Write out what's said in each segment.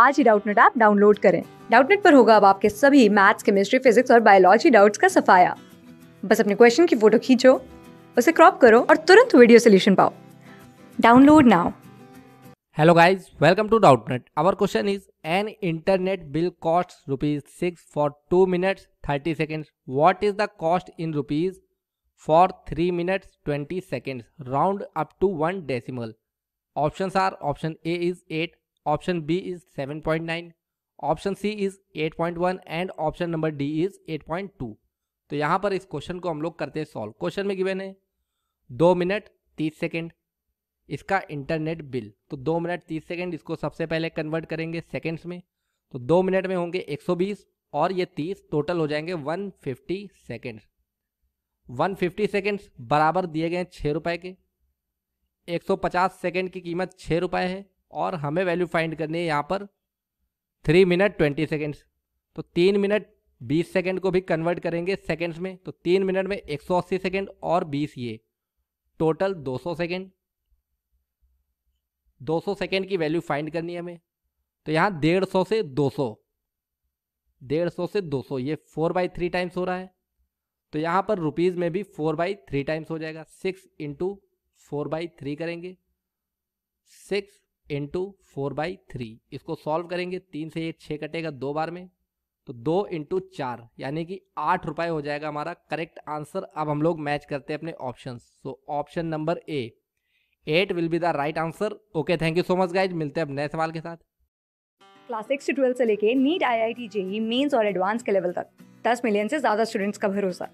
आज ही Doubtnut app download करें डाउटनेट पर होगा अब आपके सभी मैथ्स केमिस्ट्री फिजिक्स और बायोलॉजी डाउट्स का सफाया बस अपने क्वेश्चन की फोटो खींचो उसे क्रॉप करो और तुरंत वीडियो सोल्यूशन पाओ download now hello guys welcome to Doubtnut our question is an internet bill cost rupees six for two minutes thirty seconds what is the cost in rupees for three minutes twenty seconds round up to one decimal option are option A is eight option B is 7.9, option C is 8.1 and option number D is 8.2 तो यहाँ पर इस question को हम लोग करते हैं solve question में गिवेन है दो मिनट तीस सेकेंड इसका इंटरनेट बिल तो दो मिनट तीस सेकेंड इसको सबसे पहले कन्वर्ट करेंगे सेकेंड्स में तो दो मिनट में होंगे 120 और ये 30 टोटल हो जाएंगे 150 फिफ्टी सेकेंड्स वन सेकेंड्स बराबर दिए गए छः रुपए के 150 सेकेंड की कीमत छः रुपए है और हमें वैल्यू फाइंड करनी है यहाँ पर थ्री मिनट ट्वेंटी सेकेंड्स तो तीन मिनट बीस सेकेंड को भी कन्वर्ट करेंगे सेकेंड्स में तो तीन मिनट में एक सौ अस्सी सेकेंड और बीस ये टोटल दो सौ सेकेंड दो सौ सेकेंड की वैल्यू फाइंड करनी है हमें तो यहाँ डेढ़ सौ से दो सौ डेढ़ सौ से दो सौ ये फोर बाई थ्री टाइम्स हो रहा है तो यहाँ पर रुपीज़ में भी फोर बाई थ्री टाइम्स हो जाएगा six into four by three करेंगे six into four by three इसको सॉल्व करेंगे तीन से एक छः कटेगा दो बार में तो दो इंटू चार यानी कि आठ रुपये हो जाएगा हमारा करेक्ट आंसर अब हम लोग मैच करते हैं अपने option so option number A eight will be the right answer okay thank you so much guys मिलते हैं अब नए सवाल के साथ क्लास सिक्स से ट्वेल्व से लेके NEET I I T JEE mains और एडवांस के लेवल तक दस मिलियन से ज़्यादा स्टूडेंट्स का भरोसा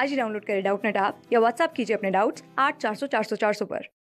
आज ही डाउनलोड करें डाउट नेट आप या व्हाट्सअप कीजिए अपने डाउट्स आठ चार सौ चार सौ चार सौ पर